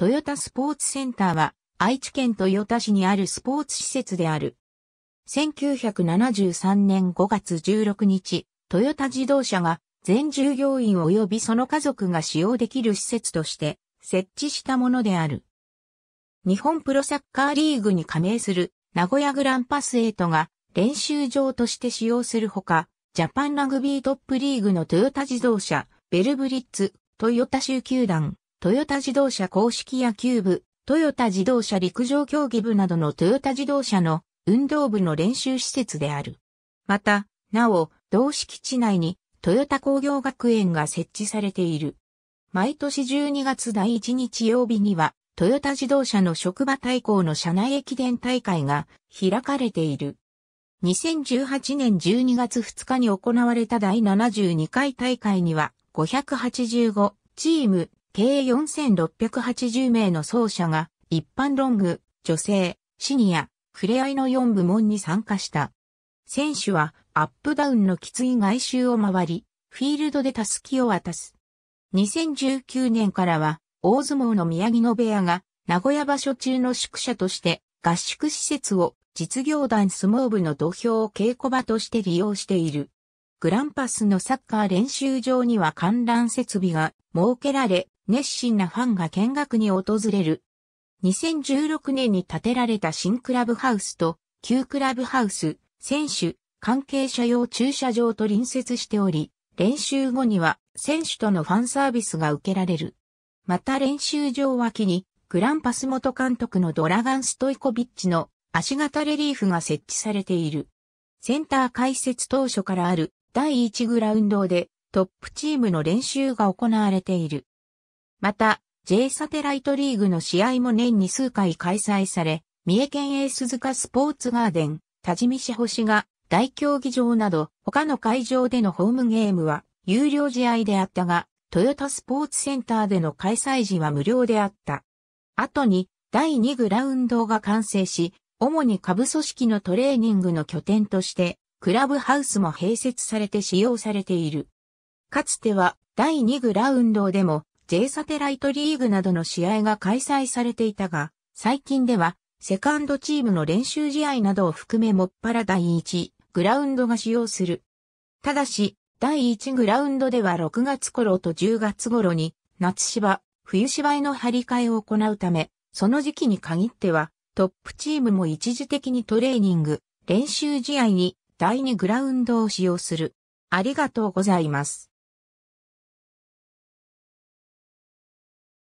トヨタスポーツセンターは愛知県豊田市にあるスポーツ施設である。1973年5月16日、トヨタ自動車が全従業員及びその家族が使用できる施設として設置したものである。日本プロサッカーリーグに加盟する名古屋グランパスエイトが練習場として使用するほか、ジャパンラグビートップリーグのトヨタ自動車、ベルブリッツ、トヨタ州球団、トヨタ自動車公式野球部、トヨタ自動車陸上競技部などのトヨタ自動車の運動部の練習施設である。また、なお、同敷地内にトヨタ工業学園が設置されている。毎年12月第1日曜日には、トヨタ自動車の職場対抗の社内駅伝大会が開かれている。2018年12月2日に行われた第72回大会には585チーム計4680名の奏者が一般ロング、女性、シニア、触れ合いの4部門に参加した。選手はアップダウンのきつい外周を回り、フィールドでタスキを渡す。2019年からは大相撲の宮城野部屋が名古屋場所中の宿舎として合宿施設を実業団相撲部の土俵を稽古場として利用している。グランパスのサッカー練習場には観覧設備が設けられ、熱心なファンが見学に訪れる。2016年に建てられた新クラブハウスと旧クラブハウス、選手、関係者用駐車場と隣接しており、練習後には選手とのファンサービスが受けられる。また練習場脇にグランパス元監督のドラガン・ストイコビッチの足型レリーフが設置されている。センター開設当初からある第1グラウンドでトップチームの練習が行われている。また、J サテライトリーグの試合も年に数回開催され、三重県営鈴鹿スポーツガーデン、多治見市星が大競技場など他の会場でのホームゲームは有料試合であったが、トヨタスポーツセンターでの開催時は無料であった。後に第2グラウンドが完成し、主に下部組織のトレーニングの拠点として、クラブハウスも併設されて使用されている。かつては第2グラウンドでも J サテライトリーグなどの試合が開催されていたが、最近では、セカンドチームの練習試合などを含めもっぱら第1グラウンドが使用する。ただし、第1グラウンドでは6月頃と10月頃に、夏芝、冬芝への張り替えを行うため、その時期に限っては、トップチームも一時的にトレーニング、練習試合に第2グラウンドを使用する。ありがとうございます。